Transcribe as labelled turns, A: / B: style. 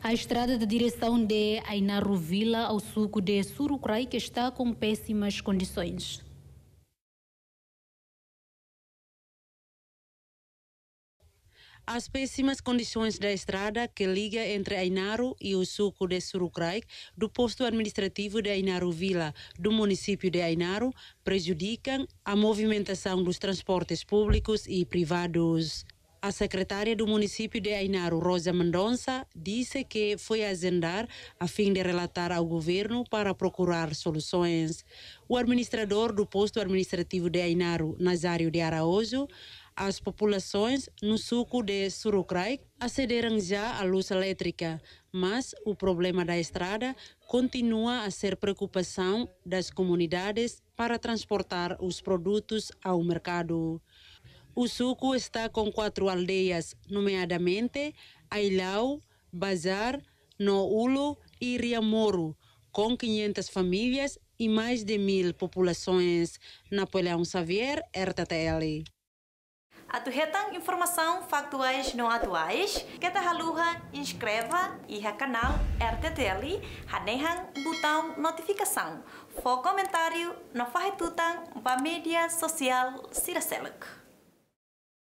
A: A estrada de direção de Ainaro Vila ao suco de Surucrai que está com péssimas condições. As péssimas condições da estrada que liga entre Ainaro e o suco de Surucraik, do posto administrativo de Ainaro Vila, do município de Ainaro, prejudicam a movimentação dos transportes públicos e privados. A secretária do município de Ainaro, Rosa Mendonça, disse que foi agendar a fim de relatar ao governo para procurar soluções. O administrador do posto administrativo de Ainaro, Nazário de Araújo, as populações no suco de Surucrai acederam já à luz elétrica, mas o problema da estrada continua a ser preocupação das comunidades para transportar os produtos ao mercado. O Suco está com quatro aldeias, nomeadamente Ailau, Bazar, Noulo e Riamoro, com 500 famílias e mais de mil populações. Napoleão Xavier, RTTL.
B: Atuhetang informação factuais não atuais, que ta haluha inscreva e ha canal RTTL, hanehang botão notificação. For comentário na farretutang ba mídia social Siraseluk.